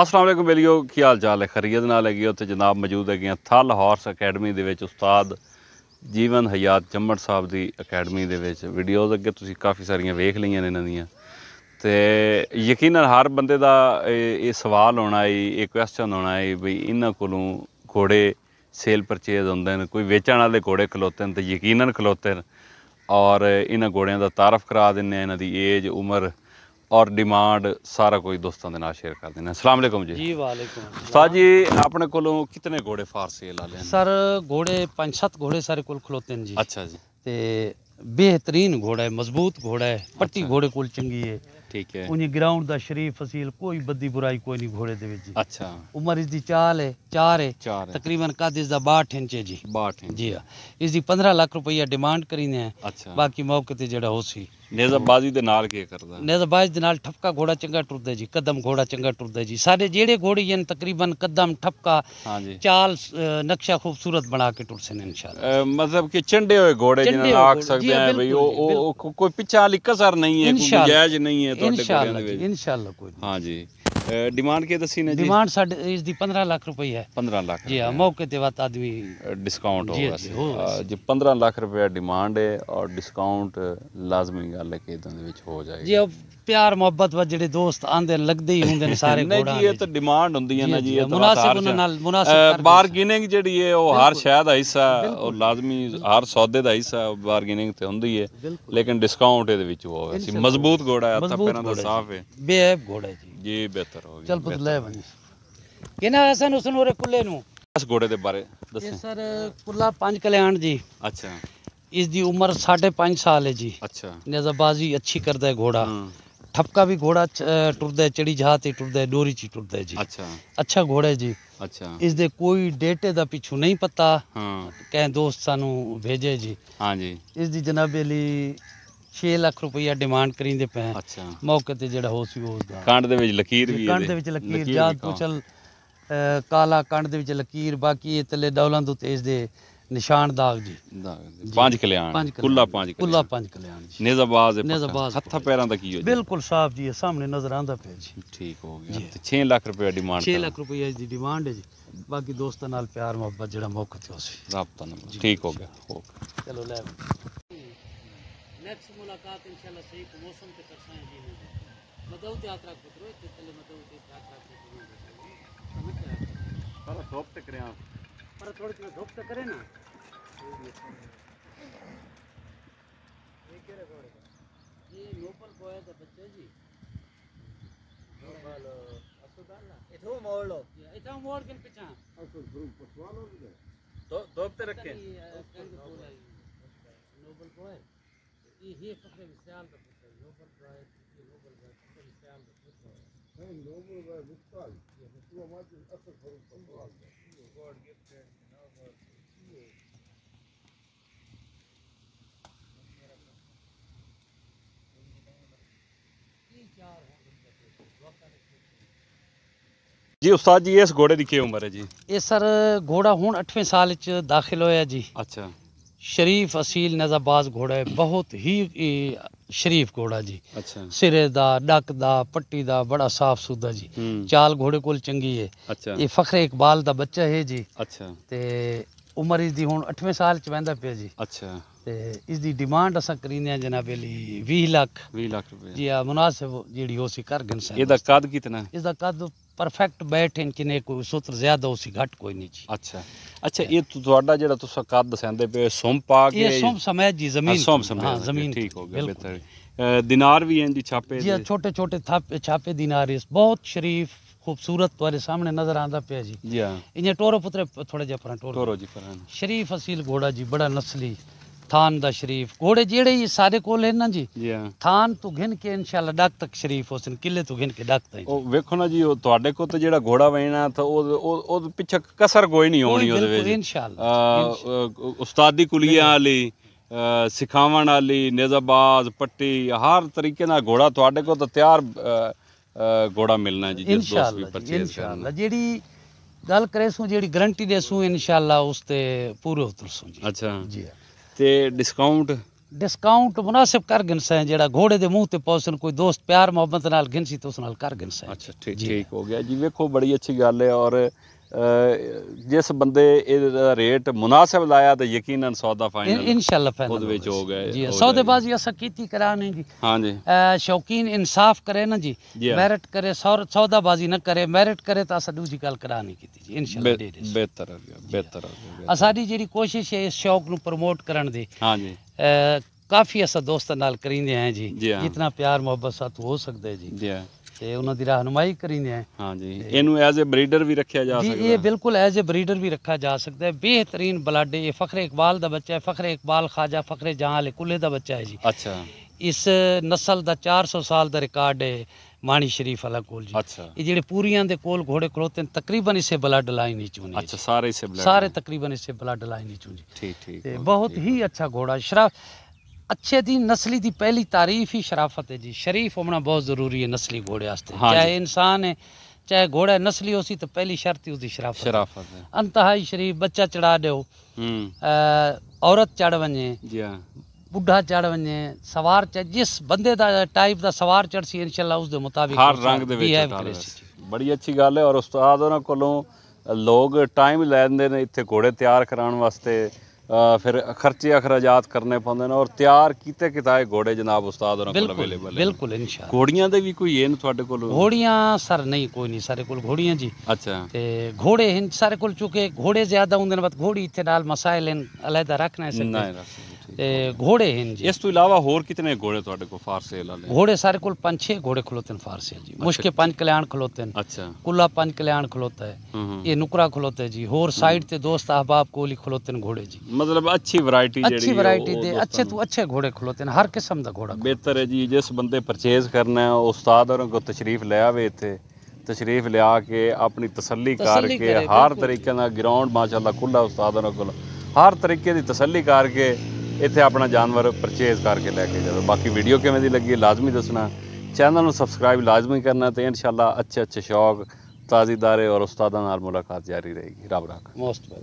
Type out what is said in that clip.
ਅਸਲਾਮ ਵਾਲੇਕੁਮ ਬੇਲੀਓ ਕੀ ਹਾਲ ਚਾਲ ਹੈ ਖਰੀਦ ਨਾਲ ਹੈਗੀ ਉੱਥੇ ਜਨਾਬ ਮੌਜੂਦ ਹੈਗੇ ਆ ਥਲ ਹਾਰਸ ਅਕੈਡਮੀ ਦੇ ਵਿੱਚ ਉਸਤਾਦ ਜੀਵਨ ਹਯਾਤ ਜੰਮੜ ਸਾਹਿਬ ਦੀ ਅਕੈਡਮੀ ਦੇ ਵਿੱਚ ਵੀਡੀਓਜ਼ ਅੱਗੇ ਤੁਸੀਂ ਕਾਫੀ ਸਾਰੀਆਂ ਵੇਖ ਲਈਆਂ ਨੇ ਇਹਨਾਂ ਦੀਆਂ ਤੇ ਯਕੀਨਨ ਹਰ ਬੰਦੇ ਦਾ ਇਹ ਸਵਾਲ ਹੋਣਾ ਹੈ ਇਹ ਕੁਐਸਚਨ ਹੋਣਾ ਹੈ ਵੀ ਇਹਨਾਂ ਕੋਲੋਂ ਘੋੜੇ ਸੇਲ ਪਰਚੇਜ਼ ਹੁੰਦੇ ਨੇ ਕੋਈ ਵੇਚਣ ਵਾਲੇ ਘੋੜੇ ਖਲੋਤੇ ਨੇ ਤੇ ਯਕੀਨਨ ਖਲੋਤੇ ਨੇ ਔਰ ਇਹਨਾਂ ਘੋੜਿਆਂ ਦਾ ਤਾਰਫ ਕਰਾ ਦਿੰਨੇ ਆ ਇਹਨਾਂ ਦੀ ਏਜ ਉਮਰ ਔਰ ਡਿਮਾਂਡ ਸਾਰਾ ਕੋਈ ਦੋਸਤਾਂ ਦੇ ਨਾਲ ਸ਼ੇਅਰ ਕਰ ਦੇਣਾ ਅਸਲਾਮ ਅਲੈਕਮ ਜੀ ਜੀ ਵਾਲੇਕਮ ਉਸਤਾਦ ਜੀ ਆਪਣੇ ਕੋਲੋਂ ਕਿਤਨੇ ਘੋੜੇ ਫਾਰ ਸੇਲ ਲੈਣ ਸਰ ਘੋੜੇ 5-7 ਘੋੜੇ ਸਾਰੇ ਕੋਲ ਖਲੋਤੇ ਨੇ ਜੀ ਅੱਛਾ ਜੀ ਤੇ ਬਿਹਤਰੀਨ ਘੋੜਾ ਹੈ ਮਜ਼ਬੂਤ ਘੋੜਾ ਹੈ ਪੱਟੀ ਘੋੜੇ ਕੋਲ ਚੰਗੀ ਹੈ ਠੀਕ ਹੈ ਉਹਨੇ ਗਰਾਊਂਡ ਦਾ ਸ਼ਰੀਫ ਫਸੀਲ ਕੋਈ ਬੱਦੀ ਬੁਰਾਈ ਕੋਈ ਨਹੀਂ ਘੋੜੇ ਦੇ ਵਿੱਚ ਜੀ ਅੱਛਾ ਉਮਰ ਇਸ ਦੀ ਚਾਲ ਹੈ 4 ਹੈ ਤਕਰੀਬਨ ਕੱਦ ਇਸ ਦਾ 62 ਇੰਚ ਹੈ ਜੀ 62 ਜੀ ਜੀ ਇਸ ਦੀ 15 ਲੱਖ ਰੁਪਈਆ ਡਿਮਾਂਡ ਕਰੀਨੇ ਹੈ ਬਾਕੀ ਮੌਕੇ ਤੇ ਜਿਹੜਾ ਹੋ ਸੀ ਨੇਜ਼ਬਾਜ਼ੀ ਦੇ ਨਾਲ ਕੀ ਕਰਦਾ ਨੇਜ਼ਬਾਜ਼ ਦੇ ਨਾਲ ਠਪਕਾ ਘੋੜਾ ਚੰਗਾ ਟੁਰਦਾ ਜੀ ਕਦਮ ਘੋੜਾ ਚੰਗਾ ਟੁਰਦਾ ਜੀ ਸਾਰੇ ਜਿਹੜੇ ਘੋੜੇ ਹਨ ਤਕਰੀਬਨ ਕਦਮ ਠਪਕਾ ਚਾਲ ਨਕਸ਼ਾ ਖੂਬਸੂਰਤ ਬਣਾ ਕੇ ਟੁਰਸੇ ਨੇ ਇਨਸ਼ਾਅੱਲਾ ਮਤਲਬ ਕਿ ਚੰਡੇ ਹੋਏ ਘੋੜੇ ਜਿਹਨਾਂ ਨਾਲ ਆਖ ਸਕਦੇ ਆ ਬਈ ਉਹ ਕੋਈ ਪਿੱਛੇ ਵਾਲੀ ਕਸਰ ਨਹੀਂ ਹੈ ਕੋਈ ਜਾਇਜ਼ ਨਹੀਂ ਹੈ ਤੁਹਾਡੇ ਕੋਲ ਇਨਸ਼ਾਅੱਲਾ ਇਨਸ਼ਾਅੱਲਾ ਕੋਈ ਹਾਂ ਜੀ ਡਿਮਾਂਡ ਕੀ दसी ਨੇ ਜੀ ਡਿਮਾਂਡ साढ़े ਇਸ ਦੀ 15 ਲੱਖ ਰੁਪਏ ਹੈ 15 ਲੱਖ ਜੀ ਹਾਂ ਮੌਕੇ ਤੇ आदमी ਆਦਮੀ ਡਿਸਕਾਊਂਟ ਹੋਗਾ हो ਜੀ 15 ਲੱਖ ਰੁਪਏ ਡਿਮਾਂਡ ਹੈ ਔਰ ਡਿਸਕਾਊਂਟ ਲਾਜ਼ਮੀ ਗੱਲ ਹੈ ਕਿ ਇਦਾਂ ਦੇ ਵਿੱਚ ਹੋ ਜਾਏਗਾ ਜੀ ਪਿਆਰ ਮੁਹੱਬਤ ਵਾ ਜਿਹੜੇ ਦੋਸਤ ਆਂਦੇ ਲੱਗਦੇ ਹੀ ਹੁੰਦੇ ਨੇ ਸਾਰੇ ਕੋਲ ਨਹੀਂ ਜੀ ਇਹ ਤਾਂ ਡਿਮਾਂਡ ਹੁੰਦੀ ਹੈ ਨਾ ਜੀ ਇਹ ਮੁਨਾਸਿਬ ਉਹਨਾਂ ਨਾਲ ਮੁਨਾਸਿਬ ਬਾਰਗੇਨਿੰਗ ਜਿਹੜੀ ਹੈ ਉਹ ਹਰ ਸ਼ਾਇਦ ਦਾ ਹਿੱਸਾ ਉਹ ਲਾਜ਼ਮੀ ਹਰ ਸੌਦੇ ਦਾ ਹਿੱਸਾ ਬਾਰਗੇਨਿੰਗ ਤੇ ਹੁੰਦੀ ਹੈ ਲੇਕਿਨ ਡਿਸਕਾਊਂਟ ਇਹਦੇ ਵਿੱਚ ਹੋਵੇ ਸੀ ਮਜ਼ਬੂਤ ਘੋੜਾ ਹੈ ਤਾਂ ਪਹਿਲਾਂ ਦਾ ਸਾਫ਼ ਹੈ ਬੇਅਬ ਘੋੜਾ ਜੀ ਜੀ ਬਿਹਤਰ ਹੋ ਗਿਆ ਚਲ ਪੁੱਤ ਲੈ ਕਿਨਾ ਕਿਹਨਾਂ ਹਸਨ ਨੂੰ ਰੇ ਕੁੱਲੇ ਨੂੰ ਇਸ ਘੋੜੇ ਦੇ ਬਾਰੇ ਇਹ ਸਰ ਕੁੱਲਾ ਪੰਜ ਕਲਿਆਣ ਜੀ ਅੱਛਾ ਇਸ ਦੀ ਉਮਰ 5.5 ਸਾਲ ਹੈ ਜੀ ਅੱਛਾ ਨਜ਼ਰਬਾਜ਼ੀ ਅੱਛੀ ਕਰਦਾ ਹੈ ਘੋੜਾ ਠਪਕਾ ਵੀ ਘੋੜਾ ਟੁਰਦਾ ਚੜੀ ਜਹਾਜ਼ ਤੇ ਟੁਰਦਾ ਡੋਰੀ 'ਚ ਟੁਰਦਾ ਜੀ ਅੱਛਾ ਅੱਛਾ ਘੋੜਾ ਹੈ ਜੀ ਅੱਛਾ ਇਸ ਦੇ ਕੋਈ ਡੇਟੇ ਦਾ ਪਿੱਛੂ ਨਹੀਂ ਪਤਾ ਹਾਂ ਕਹੇ ਦੋਸਤ ਸਾਨੂੰ ਭੇਜੇ ਜੀ ਹਾਂ ਜੀ ਇਸ ਦੀ ਜਨਾਬੇ ਲਈ 6 ਲੱਖ ਰੁਪਈਆ ਡਿਮਾਂਡ ਕਰੀਂਦੇ ਪਏ ਅੱਛਾ ਮੌਕੇ ਤੇ ਜਿਹੜਾ ਹੋ ਸੀ ਉਸ ਦਾ ਕੰਡ ਦੇ ਵਿੱਚ ਲਕੀਰ ਵੀ ਹੈ ਕੰਡ ਦੇ ਵਿੱਚ ਲਕੀਰ ਜਾਂ ਪੁਚਲ ਕਾਲਾ ਕੰਡ ਦੇ ਵਿੱਚ ਲਕੀਰ ਬਾਕੀ ਇਹ ਤਲੇ ਤੋਂ ਤੇਜ ਦੇ ਨਿਸ਼ਾਨ ਦਾਗ ਜੀ ਪੰਜ ਕਲਿਆਣ ਕੁੱਲਾ ਪੰਜ ਕੁੱਲਾ ਪੰਜ ਕਲਿਆਣ ਜੀ ਹੈ ਨਿਜ਼ਾਬਾਜ਼ ਹੱਥਾਂ ਪੈਰਾਂ ਦਾ ਕੀ ਹੋ ਜੀ ਬਿਲਕੁਲ ਸਾਫ ਜੀ ਸਾਹਮਣੇ ਨਜ਼ਰ ਆਂਦਾ ਪਿਆ ਜੀ ਠੀਕ ਹੋ ਗਿਆ ਤੇ 6 ਲੱਖ ਰੁਪਏ ਡਿਮਾਂਡ 6 ਲੱਖ ਰੁਪਏ ਦੀ ਡਿਮਾਂਡ ਹੈ ਜੀ ਬਾਕੀ ਦੋਸਤਾਂ ਨਾਲ ਪਿਆਰ ਮੁਹੱਬਤ ਜਿਹੜਾ ਮੌਕਾ ਤੇ ਹੋ ਸੀ ਰਾਬਤਾ ਨੰਬਰ ਠੀਕ ਹੋ ਗਿਆ ਹੋ ਚਲੋ ਲੈ नेक्स्ट मुलाकात इंशाल्लाह सही मौसम के तरसाए जी में मदद यात्रा कुतरो ते तले मदद ते यात्रा कुतरो समझ आ पर धूप तक तो रे आप पर थोड़ी थोड़ी धूप तक तो करे ना ये क्या रिकॉर्ड था बच्चे जी नोपल अस्पताल मोड़ लो इथो मोड़ के पीछे और तो ग्रुप पटवा तो धूप ते रखे नोबल बोया ይሄ ፍቅር ይሳል ተፈጠረ ኖብል ራይት ኖብል ራይት ፍቅር ይሳል ተፈጠረ ነው ኖብል ራይት ብቻል የፍቅሩ ማለት አስር ፈሩን ተፈጠረ God gifted now God ਜੀ ਉਸਤਾਦ ਜੀ ਇਸ ਘੋੜੇ ਦੀ ਕੀ ਉਮਰ ਹੈ ਜੀ ਇਹ ਸਰ ਘੋੜਾ ਹੁਣ 8ਵੇਂ ਸਾਲ ਚ ਦਾਖਲ ਹੋਇਆ ਜੀ ਅੱਛਾ ਸ਼ਰੀਫ ਅਸੀਲ ਨਜ਼ਾਬਾਜ਼ ਘੋੜਾ ਹੈ ਬਹੁਤ ਹੀ ਸ਼ਰੀਫ ਘੋੜਾ ਜੀ ਅੱਛਾ ਸਿਰੇ ਦਾ ਡੱਕ ਦਾ ਪੱਟੀ ਦਾ ਬੜਾ ਸਾਫ ਸੁਧਾ ਜੀ ਚਾਲ ਘੋੜੇ ਕੋਲ ਚੰਗੀ ਹੈ ਅੱਛਾ ਇਹ ਫਖਰ ਇਕਬਾਲ ਦਾ ਬੱਚਾ ਹੈ ਜੀ ਅੱਛਾ ਤੇ ਉਮਰ ਇਸ ਦੀ ਹੁਣ 8ਵੇਂ ਸਾਲ ਚ ਵੈਂਦਾ ਪਿਆ ਜੀ ਅੱਛਾ ਤੇ ਇਸ ਦੀ ਡਿਮਾਂਡ ਅਸਾਂ ਕਰੀਂਦੇ ਆ 20 ਲੱਖ 20 ਲੱਖ ਰੁਪਏ ਜੀ ਆ ਮੁਨਾਸਿਬ ਜਿਹੜੀ ਹੋ ਸੀ ਕਰ ਗਨ ਸਰ ਇਹਦਾ ਕਦ कद परफेक्ट बैठ इनकी ने कोई सूत्र ज्यादा उसी घट कोई नहीं जी ਅੱਛਾ ਅੱਛਾ ਇਹ ਤੁ- ਤੁਹਾਡਾ ਜਿਹੜਾ ਤੁਸੀਂ ਕੱਦ ਦਸਾਂਦੇ ਪਏ ਸੋਮ ਪਾ ਕੇ ये सोम समय जी जमीन ਸੋਮ की। ਸਮਝ जमीन ठीक हो गया बेहतर दिनार भी हैं जी छापे जी छोटे छोटे थापे छापे दिनार इस बहुत शरीफ खूबसूरत तुम्हारे सामने नजर आंदा पे जी जी हाँ टोरो पुत्रे थोड़े जा टोरो टोरो जी शरीफ असील घोड़ा जी बड़ा नस्ली थान दा शरीफ घोड़े जेड़े ये सारे कोल है ना जी थान तो घिन के इंशाल्लाह डक तक शरीफ होसन किले तो घिन के डक तक ओ देखो ना जी ओ ਤੁਹਾਡੇ ਕੋ ਤੇ ਜਿਹੜਾ ਘੋੜਾ ਵੈਣਾ ਤਾਂ ਉਹ ਉਹ ਪਿੱਛੇ ਕਸਰ ਕੋਈ ਨਹੀਂ ਹੋਣੀ ਉਹਦੇ ਵਿੱਚ ਇੰਸ਼ਾਅੱਲਾ ਉਸਤਾਦੀ ਕੁਲੀਆਂ ਵਾਲੀ ਸਿਖਾਵਣ ਵਾਲੀ ਨਿਜ਼ਾਬਾਜ਼ ਪੱਟੀ ਹਰ ਤਰੀਕੇ ਨਾਲ ਘੋੜਾ ਤੁਹਾਡੇ ਕੋ ਤਾਂ ਤਿਆਰ ਘੋੜਾ ਮਿਲਣਾ ਜੀ ਜਿਸ ਦੋਸਤ ਵੀ ਪਰਚੇਸ ਕਰਨਾ ਜਿਹੜੀ ਗੱਲ ਕਰੇ ਸੂ ਜਿਹੜੀ ਗਰੰਟੀ ਦੇ ਸੂ ਇਨਸ਼ਾਅੱਲਾ ਉਸ ਤੇ ਪੂਰੇ ਉਤਰ ਸੂ ਜੀ ਅੱਛਾ ਜੀ ਤੇ ਡਿਸਕਾਊਂਟ ਡਿਸਕਾਊਂਟ ਮੁਨਾਸਿਬ ਕਰ ਗਿਣਸਾ ਜਿਹੜਾ ਘੋੜੇ ਦੇ ਮੂੰਹ ਤੇ ਪੌਸਨ ਕੋਈ ਦੋਸਤ ਪਿਆਰ ਮੁਹੱਬਤ ਨਾਲ ਗਿੰਸੀ ਤੇ ਉਸ ਨਾਲ ਕਰ ਗਿਣਸਾ ਅੱਛਾ ਠੀਕ ਠੀਕ ਹੋ ਗਿਆ ਜੀ ਵੇਖੋ ਬੜੀ ਅੱਛੀ ਗੱਲ ਹੈ ਔਰ ਜਿਸ ਬੰਦੇ ਇਹਦਾ ਰੇਟ ਮੁਨਾਸਬ ਲਾਇਆ ਤੇ ਯਕੀਨਨ ਸੌਦਾ ਫਾਈਨਲ ਇਨਸ਼ਾਅੱਲਾ ਫਾਈਨਲ ਉਹਦੇ ਵਿੱਚ ਹੋ ਗਏ ਜੀ ਸੌਦੇਬਾਜ਼ੀ ਅਸਾਂ ਕੀਤੀ ਕਰਾਣੇ ਜੀ ਹਾਂ ਜੀ ਸ਼ੌਕੀਨ ਇਨਸਾਫ ਕਰੇ ਨਾ ਜੀ ਮੈਰਿਟ ਕਰੇ ਸੌਦਾਬਾਜ਼ੀ ਨਾ ਕਰੇ ਮੈਰਿਟ ਕਰੇ ਤਾਂ ਅਸਾਂ ਦੂਜੀ ਗੱਲ ਕਰਾਣੀ ਕੀਤੀ ਜੀ ਇਨਸ਼ਾਅੱਲਾ ਦੇ ਦੇ ਬਿਹਤਰ ਹੋ ਗਿਆ ਬਿਹਤਰ ਹੋ ਗਿਆ ਸਾਡੀ ਜਿਹੜੀ ਕੋਸ਼ਿਸ਼ ਹੈ ਇਸ ਸ਼ੌਕ ਨੂੰ ਪ੍ਰਮੋਟ ਕਰਨ ਦੀ ਹਾਂ ਜੀ ਕਾਫੀ ਅਸਾਂ ਦੋਸਤਾਂ ਨਾਲ ਕਰਿੰਦੇ ਆਂ ਜੀ ਜਿੰਨਾ ਪਿਆਰ ਮੁਹੱਬਤ ਸਾਥ ਹੋ ਸਕਦਾ ਹੈ ਜੀ ਜੀ ਤੇ ਉਹਨਾਂ ਦੀ ਰਹਿਨਮਾਈ ਕਰੀਂਦੇ ਆ ਹਾਂਜੀ ਇਹਨੂੰ ਐਜ਼ ਅ ਬਰੀਡਰ ਵੀ ਰੱਖਿਆ ਜਾ ਸਕਦਾ ਜੀ ਇਹ ਬਿਲਕੁਲ ਐਜ਼ ਅ ਬਰੀਡਰ ਵੀ ਰੱਖਿਆ ਜਾ ਸਕਦਾ ਹੈ ਬਿਹਤਰੀਨ ਬਲਾਡੇ ਇਹ ਫਖਰੇ ਇਕਬਾਲ ਦਾ ਬੱਚਾ ਹੈ ਫਖਰੇ ਇਕਬਾਲ ਖਾਜਾ ਫਖਰੇ ਜਹਾਂ ਅਲੀ ਕੁੱਲੇ ਦਾ ਬੱਚਾ ਹੈ ਜੀ ਅੱਛਾ ਇਸ ਨਸਲ ਦਾ 400 ਸਾਲ ਦਾ ਰਿਕਾਰਡ ਹੈ ਮਾਣੀ ਸ਼ਰੀਫ ਵਾਲਾ ਕੋਲ ਜੀ ਅੱਛਾ ਇਹ ਜਿਹੜੇ ਪੂਰੀਆਂ ਦੇ ਕੋਲ ਘੋੜੇ ਖਲੋਤੇ ਨੇ ਤਕਰੀਬਨ ਇਸੇ ਬਲੱਡ ਲਾਈਨ ਵਿੱਚ ਹੁੰਦੇ ਅੱਛਾ ਸਾਰੇ ਇਸੇ ਬਲੱਡ ਸਾਰੇ ਤਕਰੀਬਨ ਇਸੇ ਬਲੱਡ ਲਾਈਨ ਵਿੱਚ ਹੁੰਦੇ ਠੀਕ ਠੀਕ ਤੇ ਬਹੁਤ ਹੀ ਅੱਛਾ ਘੋੜਾ ਸ਼ਰਾਫ ਅੱਛੇ ਦੀ ਨਸਲੀ ਦੀ ਪਹਿਲੀ ਤਾਰੀਫ ਹੀ ਸ਼ਰਾਫਤ ਹੈ ਜੀ ਸ਼ਰੀਫ ਹੋਣਾ ਬਹੁਤ ਜ਼ਰੂਰੀ ਹੈ ਨਸਲੀ ਘੋੜੇ ਵਾਸਤੇ ਚਾਹੇ ਇਨਸਾਨ ਹੈ चाहे घोड़ा नस्ली हो तो पहली शर्त ही उसकी शराफत शराफत अंतहाई शरीफ बच्चा चढ़ा दो हम्म। औरत चढ़ वने हाँ। बुढ़ा चढ़ वने सवार चढ़ जिस बंदे दा टाइप दा सवार चढ़ सी इंशाल्लाह उस दे मुताबिक हर रंग दे विच बड़ी अच्छी गल है और उस्ताद ਉਹਨਾਂ ਕੋਲੋਂ ਲੋਕ ਟਾਈਮ ਲੈਂਦੇ ਨੇ ਇੱਥੇ ਘੋੜੇ ਤਿਆਰ ਕਰਾਉਣ ਵਾਸਤੇ फिर खर्चे अखराजात करने पौंदे ने और त्यार कीते किताए घोड़े जनाब उस्ताद और अवेलेबल है बिल्कुल इंशाल्लाह घोड़ियां दे भी कोई है न ਤੁਹਾਡੇ ਕੋਲ ਘੋੜੀਆਂ ਸਰ ਨਹੀਂ ਕੋਈ ਨਹੀਂ ਸਾਰੇ ਕੋਲ ਘੋੜੀਆਂ ਜੀ ਅੱਛਾ ਤੇ ਘੋੜੇ ਹਨ ਸਾਰੇ ਕੋਲ ਚੁਕੇ ਘੋੜੇ ਜ਼ਿਆਦਾ ਹੁੰਦੇ ਨੇ ਬਸ ਘੋੜੀ ਇੱਥੇ ਨਾਲ ਮਸਾਇਲ ਹਨ ਅਲੱਗ ਰੱਖਣਾ ਹੈ ਸਕਦੇ ਨਹੀਂ ਰੱਖਣਾ ਤੇ ਘੋੜੇ ਹਨ ਜੀ ਇਸ ਤੋਂ ਇਲਾਵਾ ਹੋਰ ਕਿਤਨੇ ਘੋੜੇ ਤੁਹਾਡੇ ਕੋਲ ਫਾਰ ਸੇਲ ਵਾਲੇ ਘੋੜੇ ਸਾਰੇ ਕੋਲ 5-6 ਘੋੜੇ ਖਲੋਤੇ ਨੇ ਫਾਰ ਸੇਲ ਜੀ ਮੁਸ਼ਕੇ ਪੰਜ ਕਲਿਆਣ ਖਲੋਤੇ ਨੇ ਅੱਛਾ ਕੁੱਲਾ ਪੰਜ ਕਲਿਆਣ ਖਲੋਤਾ ਹੈ ਇਹ ਨੁਕਰਾ ਖਲੋਤੇ ਜੀ ਹੋਰ ਸਾਈਡ ਤੇ ਦੋਸਤ ਆਹਬਾਬ ਕੋਲੀ ਖਲੋਤੇ ਨੇ ਘੋੜੇ ਜੀ ਮਤਲਬ ਅੱਛੀ ਵੈਰਾਈਟੀ ਜਿਹੜੀ ਅੱਛੀ ਵੈਰਾਈਟੀ ਦੇ ਅੱਛੇ ਤੋਂ ਅੱਛੇ ਘੋੜੇ ਖਲੋਤੇ ਨੇ ਹਰ ਕਿਸਮ ਦਾ ਘੋੜਾ ਬਿਹਤਰ ਹੈ ਜੀ ਜਿਸ ਬੰਦੇ ਪਰਚੇਜ਼ ਕਰਨਾ ਹੈ ਉਸਤਾਦ ਹੋਰਾਂ ਕੋ ਤਸ਼ਰੀਫ ਲੈ ਆਵੇ ਇੱਥੇ ਤਸ਼ਰੀਫ ਲਿਆ ਕੇ ਆਪਣੀ ਤਸੱਲੀ ਕਰਕੇ ਹਰ ਤਰੀਕੇ ਨਾਲ ਗਰਾਊਂਡ ਮਾਸ਼ਾਅੱਲਾ ਖੁੱਲਾ ਉਸਤਾਦਾਂ ਕੋਲ ਹਰ ਤਰੀਕੇ ਦੀ ਤਸੱਲੀ ਕਰਕੇ ਇੱਥੇ ਆਪਣਾ ਜਾਨਵਰ ਪਰਚੇਜ਼ ਕਰਕੇ ਲੈ ਕੇ ਜਾਓ ਬਾਕੀ ਵੀਡੀਓ ਕਿਵੇਂ ਦੀ ਲੱਗੀ ਲਾਜ਼ਮੀ ਦੱਸਣਾ ਚੈਨਲ ਨੂੰ ਸਬਸਕ੍ਰਾਈਬ ਲਾਜ਼ਮੀ ਕਰਨਾ ਤੇ ਇਨਸ਼ਾਅੱਲਾ ਅੱਛੇ ਅੱਛੇ ਸ਼ੌਕ ਤਾਜ਼ੀਦਾਰੇ ਔਰ ਉਸਤਾਦਾਂ ਨਾਲ ਮੁਲਾਕਾਤ ਜਾਰੀ ਰਹੇਗੀ ਰੱਬ ਰਾਖਾ ਮੋਸਟ